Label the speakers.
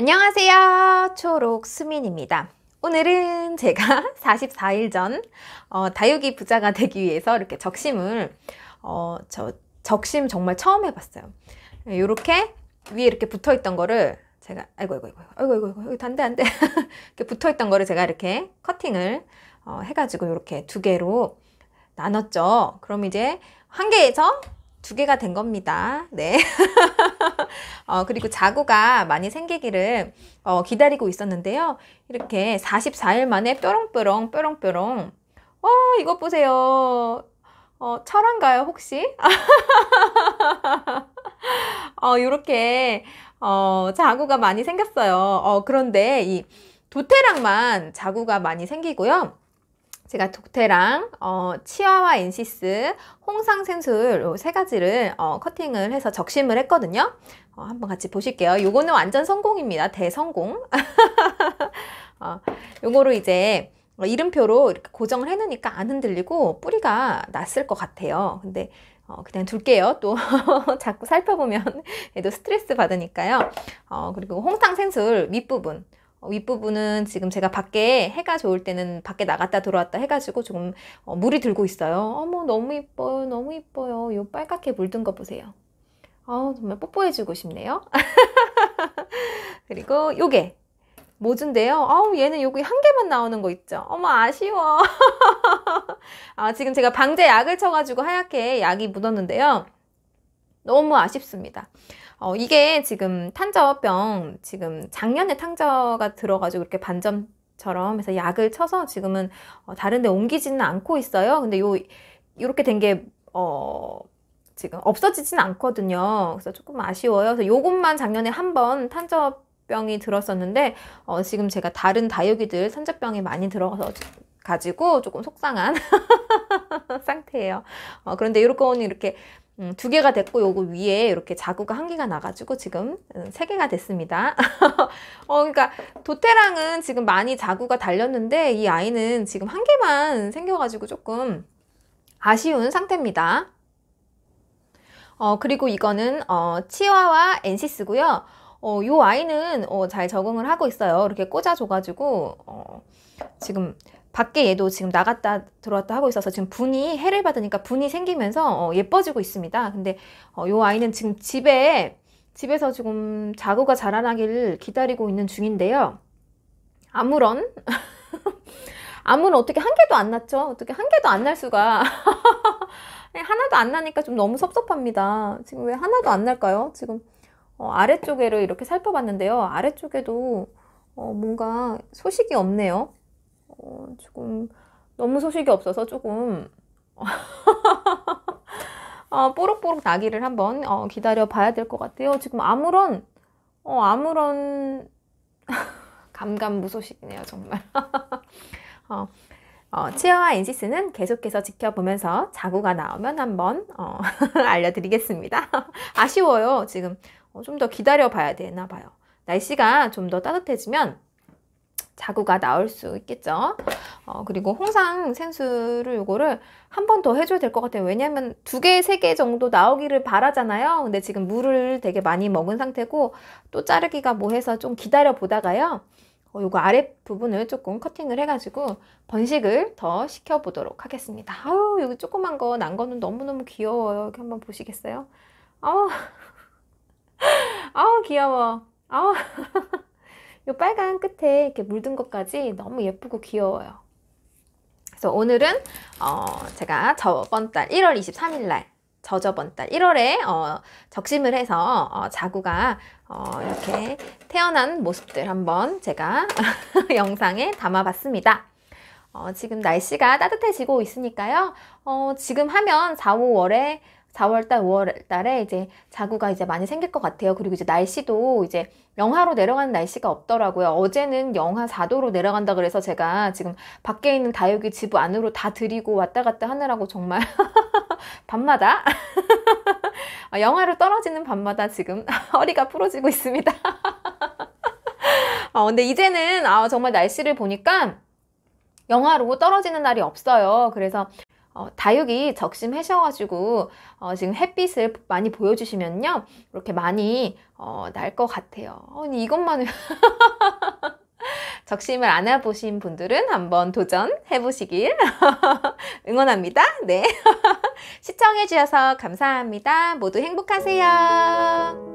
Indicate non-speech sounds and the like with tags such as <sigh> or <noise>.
Speaker 1: 안녕하세요. 초록 수민입니다. 오늘은 제가 44일 <laughs> 전 어, 다육이 부자가 되기 위해서 이렇게 적심을 어, 저 적심 정말 처음 해봤어요. 이렇게 네, 위에 이렇게 붙어있던 거를 제가 아이고 아이고 아이고 아이고 아이고, 아이고 단데 안돼 <laughs> 이렇게 붙어있던 거를 제가 이렇게 커팅을 어, 해가지고 이렇게 두 개로 나눴죠. 그럼 이제 한 개에서 두 개가 된 겁니다. 네. <laughs> 어, 그리고 자구가 많이 생기기를 어, 기다리고 있었는데요. 이렇게 44일 만에 뾰롱뾰롱 뾰롱뾰롱 어, 이거 보세요. 어, 철한가요, 혹시? <laughs> 어, 요렇게, 어, 자구가 많이 생겼어요. 어, 그런데 이도테랑만 자구가 많이 생기고요. 제가 독태랑 어, 치아와 엔시스 홍상생술 세 가지를 어, 커팅을 해서 적심을 했거든요. 어, 한번 같이 보실게요. 요거는 완전 성공입니다. 대성공. <laughs> 어, 요거로 이제 이름표로 이렇게 고정을 해놓으니까 안 흔들리고 뿌리가 났을 것 같아요. 근데 어, 그냥 둘게요. 또 <laughs> 자꾸 살펴보면 얘도 스트레스 받으니까요. 어, 그리고 홍상생술 윗부분 어, 윗부분은 지금 제가 밖에 해가 좋을 때는 밖에 나갔다 들어왔다 해가지고 조금 어, 물이 들고 있어요. 어머 너무 이뻐요. 너무 이뻐요. 요 빨갛게 물든 거 보세요. 아 정말 뽀뽀해주고 싶네요. <laughs> 그리고 요게 모준데요. 아우 얘는 여거한 개만 나오는 거 있죠. 어머 아쉬워. <laughs> 아 지금 제가 방제 약을 쳐가지고 하얗게 약이 묻었는데요. 너무 아쉽습니다. 어, 이게 지금 탄저병 지금 작년에 탄저가 들어가지고 이렇게 반점처럼 해서 약을 쳐서 지금은 어, 다른데 옮기지는 않고 있어요. 근데 요 이렇게 된 게 어, 지금 없어지진 않거든요. 그래서 조금 아쉬워요. 그래서 요것만 작년에 한 번 탄저병이 들었었는데 어, 지금 제가 다른 다육이들 탄저병이 많이 들어가서 가지고 조금 속상한 <laughs> 상태예요. 어, 그런데 요렇게 오늘 이렇게 음, 두 개가 됐고 요거 위에 이렇게 자구가 한 개가 나가지고 지금 음, 세 개가 됐습니다. <laughs> 어, 그러니까 도테랑은 지금 많이 자구가 달렸는데 이 아이는 지금 한 개만 생겨가지고 조금 아쉬운 상태입니다. 어, 그리고 이거는 어, 치와와 엔시스고요. 어, 요 아이는 어, 잘 적응을 하고 있어요. 이렇게 꽂아줘가지고 어, 지금 밖에 얘도 지금 나갔다 들어왔다 하고 있어서 지금 분이 해를 받으니까 분이 생기면서 어, 예뻐지고 있습니다. 근데 어, 요 아이는 지금 집에 집에서 지금 자구가 자라나길 기다리고 있는 중인데요. 아무런 <laughs> 아무런 어떻게 한 개도 안 났죠? 어떻게 한 개도 안 날 수가 <laughs> 네, 하나도 안 나니까 좀 너무 섭섭합니다. 지금 왜 하나도 안 날까요? 지금 어, 아래쪽에를 이렇게 살펴봤는데요. 아래쪽에도 어, 뭔가 소식이 없네요. 어, 지금 너무 소식이 없어서 조금 <laughs> 어, 뽀록뽀록 나기를 한번 어, 기다려 봐야 될 것 같아요. 지금 아무런 어, 아무런 <laughs> 감감무소식이네요 정말. <laughs> 어, 어, 치어와 엔시스는 계속해서 지켜보면서 자구가 나오면 한번 어, 알려드리겠습니다. 아쉬워요. 지금 어, 좀더 기다려 봐야 되나 봐요. 날씨가 좀 더 따뜻해지면 자구가 나올 수 있겠죠. 어, 그리고 홍상 생수를 요거를 한 번 더 해줘야 될 것 같아요. 왜냐면 하두 개, 세 개 정도 나오기를 바라잖아요. 근데 지금 물을 되게 많이 먹은 상태고 또 자르기가 뭐 해서 좀 기다려 보다가요. 어, 요거 아랫부분을 조금 커팅을 해가지고 번식을 더 시켜보도록 하겠습니다. 아우, 여기 조그만 거 난 거는 너무너무 귀여워요. 이렇게 한번 보시겠어요? 아우, <laughs> 아우, 귀여워. 아우. <laughs> 이 빨간 끝에 이렇게 물든 것까지 너무 예쁘고 귀여워요. 그래서 오늘은 어 제가 저번 달 1월 23일 날 저저번 달 1월에 어 적심을 해서 어 자구가 어, 이렇게 태어난 모습들 한번 제가 <laughs> 영상에 담아봤습니다. 어, 지금 날씨가 따뜻해지고 있으니까요. 어, 지금 하면 4, 5월에 4월달, 5월달에 이제 자구가 이제 많이 생길 것 같아요. 그리고 이제 날씨도 이제 영하로 내려가는 날씨가 없더라고요. 어제는 영하 4도로 내려간다 그래서 제가 지금 밖에 있는 다육이 집 안으로 다 들이고 왔다 갔다 하느라고 정말 <laughs> 밤마다 <laughs> 아, 영하로 떨어지는 밤마다 지금 <laughs> 허리가 풀어지고 있습니다. 어, 근데 이제는 아, 정말 날씨를 보니까 영하로 떨어지는 날이 없어요. 그래서 어, 다육이 적심하셔가지고 어, 지금 햇빛을 많이 보여주시면요 이렇게 많이 어, 날 것 같아요 아니 이것만은 <laughs> 적심을 안 해보신 분들은 한번 도전해보시길 <laughs> 응원합니다 네 <laughs> 시청해주셔서 감사합니다 모두 행복하세요